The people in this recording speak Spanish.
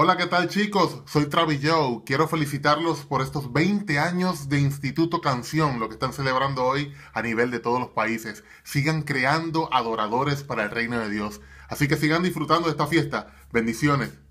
Hola, ¿qué tal chicos? Soy Travis Joe. Quiero felicitarlos por estos 20 años de Instituto Canción, lo que están celebrando hoy a nivel de todos los países. Sigan creando adoradores para el reino de Dios. Así que sigan disfrutando de esta fiesta. Bendiciones.